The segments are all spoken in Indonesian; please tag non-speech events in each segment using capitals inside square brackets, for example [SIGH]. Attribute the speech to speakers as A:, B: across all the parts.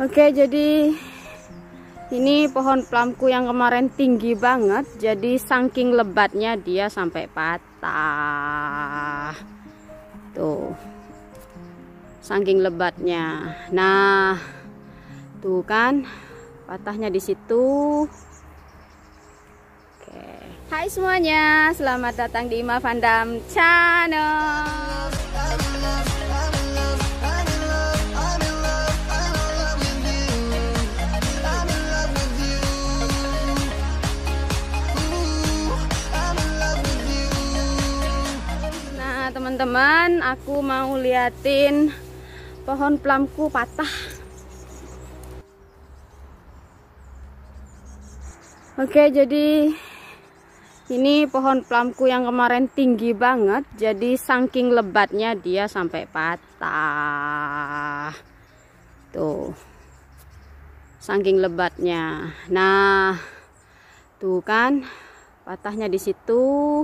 A: Oke, jadi ini pohon plumku yang kemarin tinggi banget, jadi saking lebatnya dia sampai patah. Tuh. Saking lebatnya. Nah, tuh kan patahnya di situ. Oke. Hai semuanya, selamat datang di Ima Vandam Channel. teman-teman aku mau liatin pohon plumku patah oke jadi ini pohon plumku yang kemarin tinggi banget jadi saking lebatnya dia sampai patah tuh saking lebatnya nah tuh kan patahnya di situ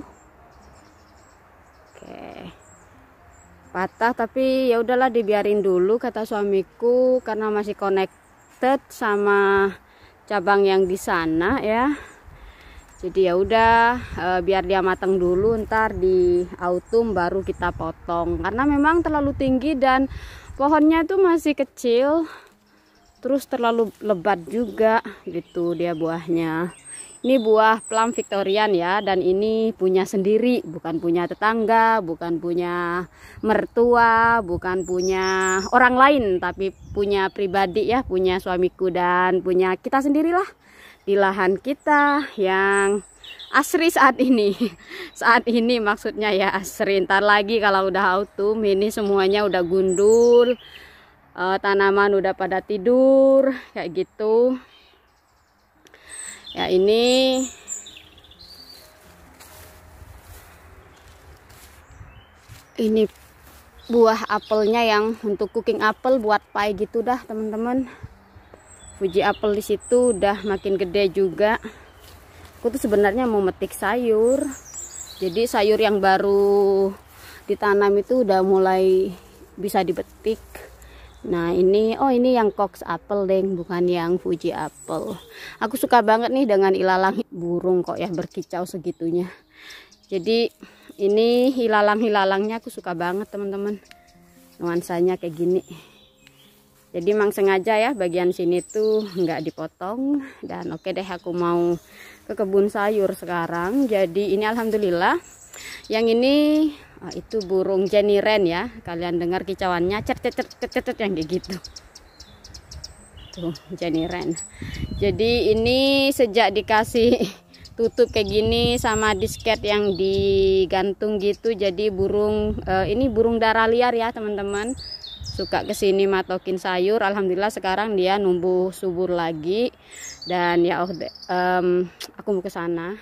A: oke okay patah tapi ya udahlah dibiarin dulu kata suamiku karena masih connected sama cabang yang di sana ya jadi ya udah e, biar dia matang dulu ntar di autumn baru kita potong karena memang terlalu tinggi dan pohonnya itu masih kecil terus terlalu lebat juga gitu dia buahnya ini buah plum Victorian ya dan ini punya sendiri, bukan punya tetangga, bukan punya mertua, bukan punya orang lain tapi punya pribadi ya, punya suamiku dan punya kita sendirilah di lahan kita yang asri saat ini [LAUGHS] saat ini maksudnya ya asri ntar lagi kalau udah autumn ini semuanya udah gundul eh, tanaman udah pada tidur kayak gitu ya ini ini buah apelnya yang untuk cooking apel buat pie gitu dah teman-teman Fuji apel di situ udah makin gede juga aku tuh sebenarnya mau metik sayur jadi sayur yang baru ditanam itu udah mulai bisa dibetik Nah ini, oh ini yang Cox Apple deng, bukan yang Fuji Apple. Aku suka banget nih dengan ilalang burung kok ya berkicau segitunya. Jadi ini ilalang ilalangnya aku suka banget teman-teman. Nuansanya kayak gini. Jadi memang sengaja ya bagian sini tuh nggak dipotong. Dan oke okay deh aku mau ke kebun sayur sekarang. Jadi ini alhamdulillah yang ini oh, itu burung jeniren ya kalian dengar kicauannya cet cet cet cet, cet yang kayak gitu tuh jeniren jadi ini sejak dikasih [LAUGHS] tutup kayak gini sama disket yang digantung gitu jadi burung eh, ini burung darah liar ya teman-teman suka kesini matokin sayur alhamdulillah sekarang dia numbuh subur lagi dan ya oh um, aku mau ke sana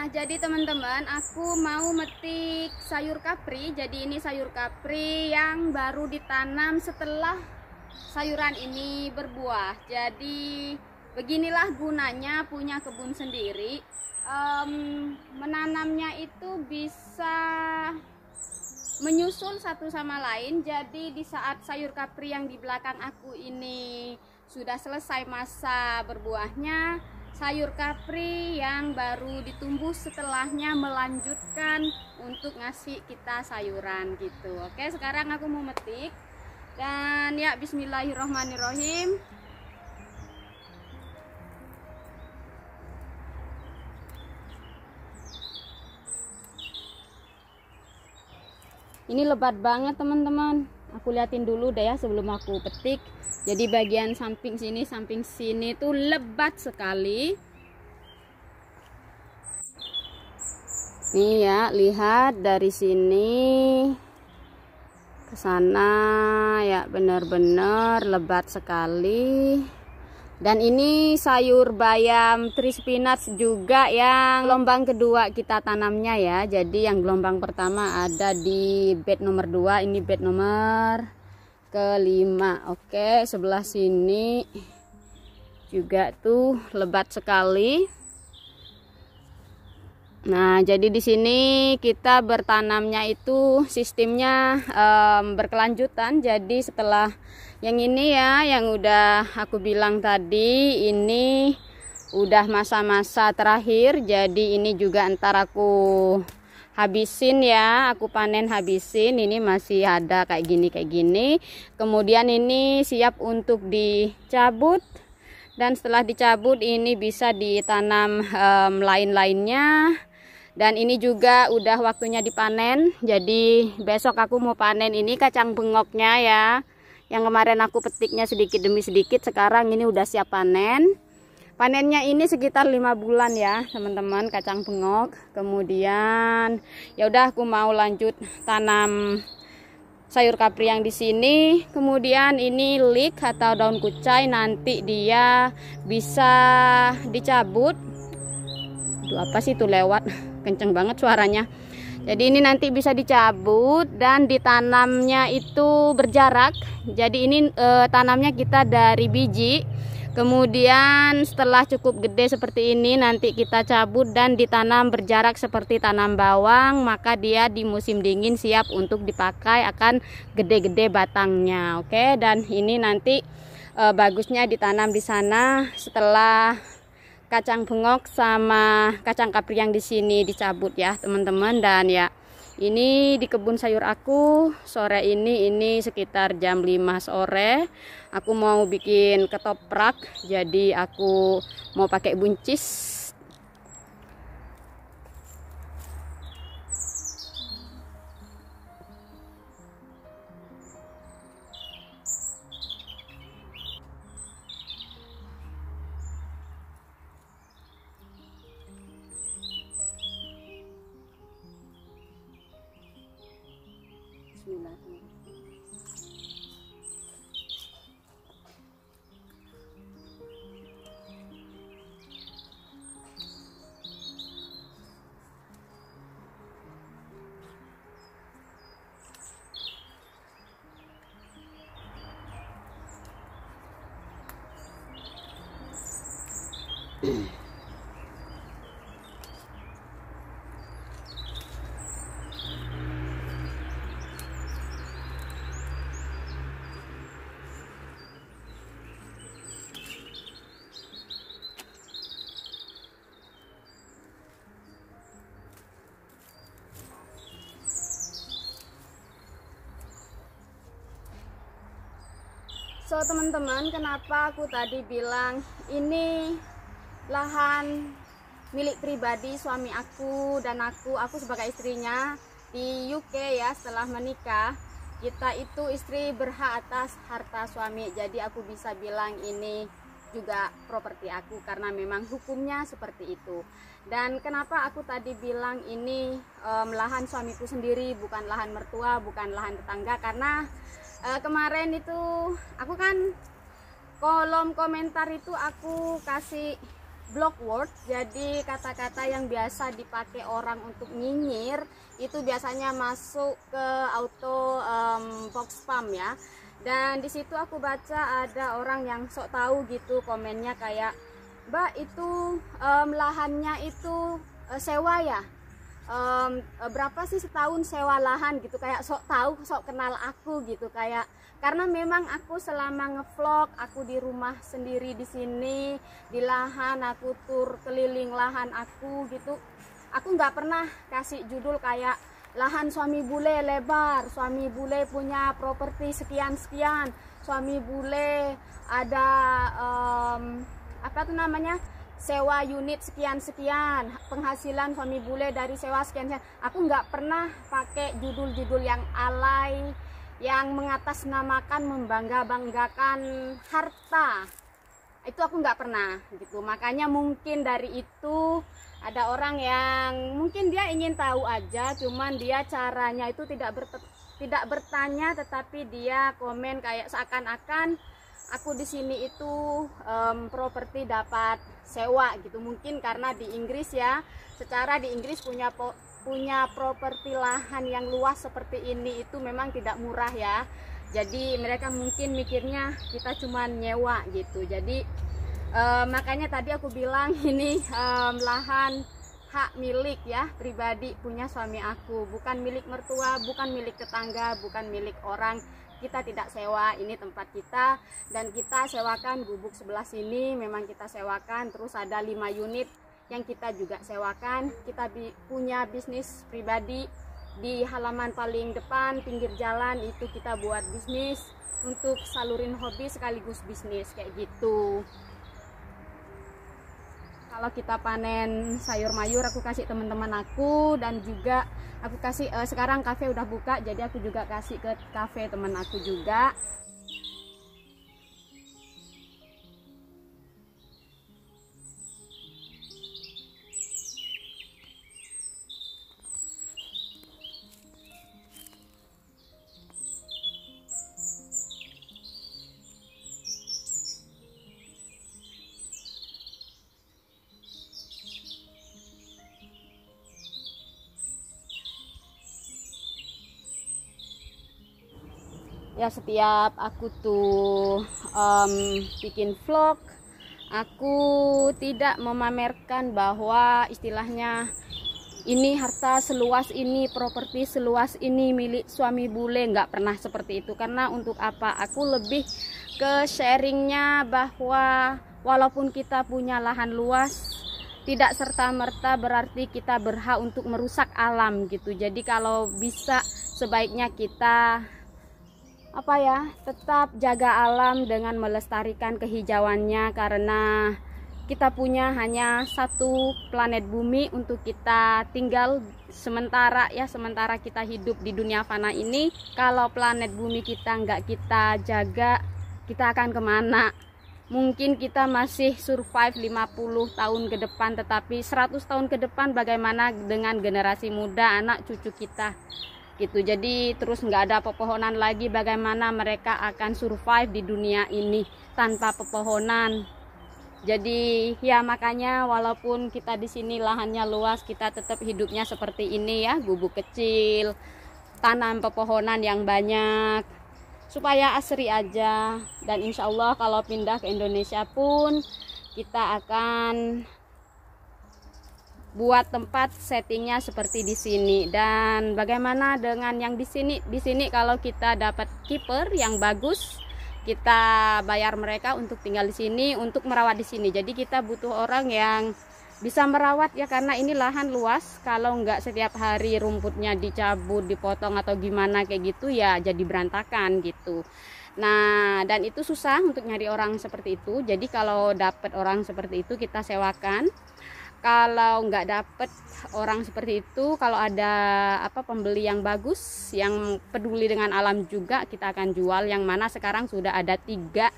A: Nah, jadi teman-teman, aku mau metik sayur kapri. Jadi ini sayur kapri yang baru ditanam setelah sayuran ini berbuah. Jadi beginilah gunanya punya kebun sendiri. Um, menanamnya itu bisa menyusul satu sama lain. Jadi di saat sayur kapri yang di belakang aku ini sudah selesai masa berbuahnya, sayur kapri yang baru ditumbuh setelahnya melanjutkan untuk ngasih kita sayuran gitu oke sekarang aku mau metik dan ya bismillahirrohmanirrohim ini lebat banget teman-teman aku liatin dulu deh ya sebelum aku petik jadi bagian samping sini samping sini tuh lebat sekali
B: nih ya lihat
A: dari sini ke sana ya benar-benar lebat sekali dan ini sayur bayam trispinas juga yang gelombang kedua kita tanamnya ya. Jadi yang gelombang pertama ada di bed nomor 2, ini bed nomor kelima. Oke, sebelah sini juga tuh lebat sekali. Nah, jadi di sini kita bertanamnya itu sistemnya um, berkelanjutan. Jadi setelah yang ini ya yang udah aku bilang tadi ini udah masa-masa terakhir jadi ini juga ntar aku habisin ya aku panen habisin ini masih ada kayak gini kayak gini kemudian ini siap untuk dicabut dan setelah dicabut ini bisa ditanam um, lain-lainnya dan ini juga udah waktunya dipanen jadi besok aku mau panen ini kacang bengoknya ya yang kemarin aku petiknya sedikit demi sedikit sekarang ini udah siap panen panennya ini sekitar lima bulan ya teman-teman kacang bengok kemudian ya udah aku mau lanjut tanam sayur kapri yang di sini kemudian ini leek atau daun kucai nanti dia bisa dicabut Aduh, apa sih itu lewat kenceng banget suaranya jadi ini nanti bisa dicabut dan ditanamnya itu berjarak. Jadi ini e, tanamnya kita dari biji. Kemudian setelah cukup gede seperti ini nanti kita cabut dan ditanam berjarak seperti tanam bawang maka dia di musim dingin siap untuk dipakai akan gede-gede batangnya oke dan ini nanti e, bagusnya ditanam di sana setelah kacang bengok sama kacang kapri yang di sini dicabut ya teman-teman dan ya ini di kebun sayur aku sore ini ini sekitar jam 5 sore aku mau bikin ketoprak jadi aku mau pakai buncis
B: Bismillahirrahmanirrahim. Mm-hmm.
A: teman-teman, kenapa aku tadi bilang ini lahan milik pribadi suami aku dan aku, aku sebagai istrinya di UK ya setelah menikah. Kita itu istri berhak atas harta suami. Jadi aku bisa bilang ini juga properti aku karena memang hukumnya seperti itu. Dan kenapa aku tadi bilang ini um, lahan suamiku sendiri, bukan lahan mertua, bukan lahan tetangga karena uh, kemarin itu aku kan kolom komentar itu aku kasih block word jadi kata-kata yang biasa dipakai orang untuk nyinyir itu biasanya masuk ke auto um, box spam ya dan disitu aku baca ada orang yang sok tahu gitu komennya kayak mbak itu um, lahannya itu uh, sewa ya um, berapa sih setahun sewa lahan gitu kayak sok tahu sok kenal aku gitu kayak karena memang aku selama ngevlog aku di rumah sendiri di sini di lahan aku tur keliling lahan aku gitu aku nggak pernah kasih judul kayak lahan suami bule lebar suami bule punya properti sekian sekian suami bule ada um, apa tuh namanya sewa unit sekian-sekian, penghasilan suami bule dari sewa sekian-sekian. Aku nggak pernah pakai judul-judul yang alay, yang mengatasnamakan membangga-banggakan harta. Itu aku nggak pernah gitu. Makanya mungkin dari itu ada orang yang mungkin dia ingin tahu aja cuman dia caranya itu tidak ber, tidak bertanya tetapi dia komen kayak seakan-akan aku di sini itu um, properti dapat sewa gitu mungkin karena di Inggris ya secara di Inggris punya punya properti lahan yang luas seperti ini itu memang tidak murah ya jadi mereka mungkin mikirnya kita cuma nyewa gitu jadi e, makanya tadi aku bilang [LAUGHS] ini e, lahan hak milik ya pribadi punya suami aku bukan milik mertua bukan milik tetangga bukan milik orang kita tidak sewa ini tempat kita dan kita sewakan gubuk sebelah sini memang kita sewakan terus ada lima unit yang kita juga sewakan kita bi punya bisnis pribadi di halaman paling depan pinggir jalan itu kita buat bisnis untuk salurin hobi sekaligus bisnis kayak gitu kalau kita panen sayur mayur aku kasih teman-teman aku dan juga aku kasih uh, sekarang kafe udah buka jadi aku juga kasih ke kafe teman aku juga ya setiap aku tuh um, bikin vlog aku tidak memamerkan bahwa istilahnya ini harta seluas ini properti seluas ini milik suami bule nggak pernah seperti itu karena untuk apa aku lebih ke sharingnya bahwa walaupun kita punya lahan luas tidak serta-merta berarti kita berhak untuk merusak alam gitu jadi kalau bisa sebaiknya kita apa ya tetap jaga alam dengan melestarikan kehijauannya karena kita punya hanya satu planet bumi untuk kita tinggal sementara ya sementara kita hidup di dunia fana ini kalau planet bumi kita nggak kita jaga kita akan kemana mungkin kita masih survive 50 tahun ke depan tetapi 100 tahun ke depan bagaimana dengan generasi muda anak cucu kita gitu jadi terus nggak ada pepohonan lagi bagaimana mereka akan survive di dunia ini tanpa pepohonan jadi ya makanya walaupun kita di sini lahannya luas kita tetap hidupnya seperti ini ya gubuk kecil tanam pepohonan yang banyak supaya asri aja dan insya Allah kalau pindah ke Indonesia pun kita akan buat tempat settingnya seperti di sini dan bagaimana dengan yang di sini di sini kalau kita dapat keeper yang bagus kita bayar mereka untuk tinggal di sini untuk merawat di sini jadi kita butuh orang yang bisa merawat ya karena ini lahan luas kalau nggak setiap hari rumputnya dicabut dipotong atau gimana kayak gitu ya jadi berantakan gitu Nah, dan itu susah untuk nyari orang seperti itu. Jadi kalau dapat orang seperti itu kita sewakan kalau nggak dapet orang seperti itu kalau ada apa pembeli yang bagus yang peduli dengan alam juga kita akan jual yang mana sekarang sudah ada tiga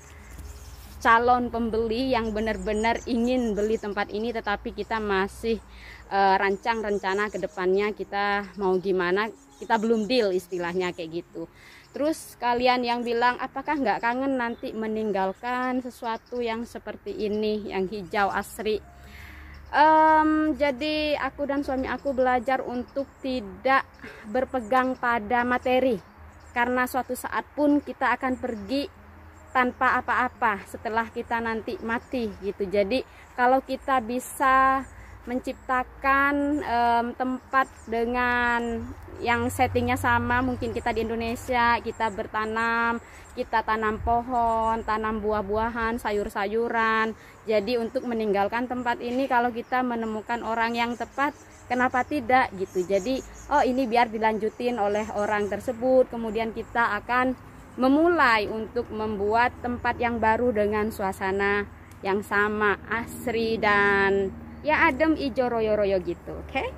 A: calon pembeli yang benar-benar ingin beli tempat ini tetapi kita masih uh, rancang rencana kedepannya kita mau gimana kita belum deal istilahnya kayak gitu terus kalian yang bilang apakah nggak kangen nanti meninggalkan sesuatu yang seperti ini yang hijau asri um, jadi aku dan suami aku belajar untuk tidak berpegang pada materi karena suatu saat pun kita akan pergi tanpa apa-apa setelah kita nanti mati gitu jadi kalau kita bisa menciptakan um, tempat dengan yang settingnya sama mungkin kita di Indonesia kita bertanam kita tanam pohon tanam buah-buahan sayur-sayuran jadi untuk meninggalkan tempat ini kalau kita menemukan orang yang tepat kenapa tidak gitu jadi oh ini biar dilanjutin oleh orang tersebut kemudian kita akan memulai untuk membuat tempat yang baru dengan suasana yang sama asri dan ya adem ijo royo-royo gitu oke okay?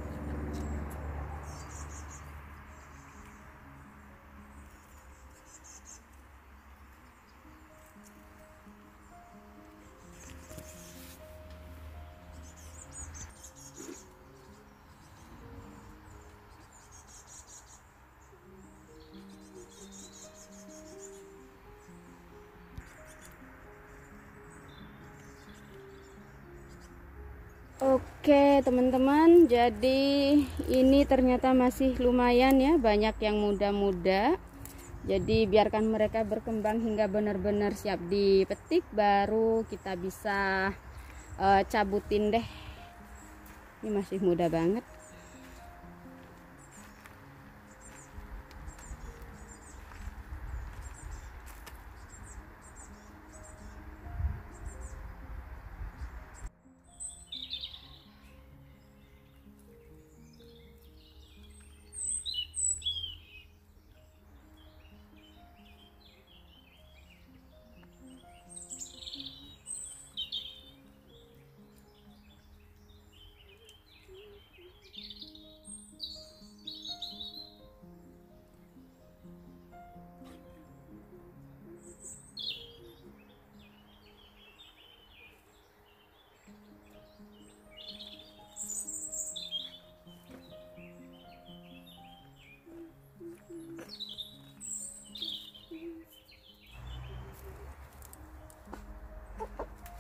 A: Ya teman-teman jadi ini ternyata masih lumayan ya banyak yang muda-muda jadi biarkan mereka berkembang hingga benar-benar siap dipetik baru kita bisa uh, cabutin deh ini masih muda banget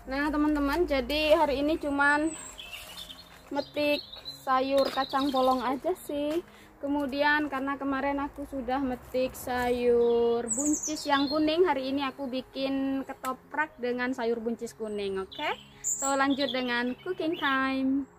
A: Nah teman-teman jadi hari ini cuman metik sayur kacang polong aja sih kemudian karena kemarin aku sudah metik sayur buncis yang kuning hari ini aku bikin ketoprak dengan sayur buncis kuning oke okay? so lanjut dengan cooking time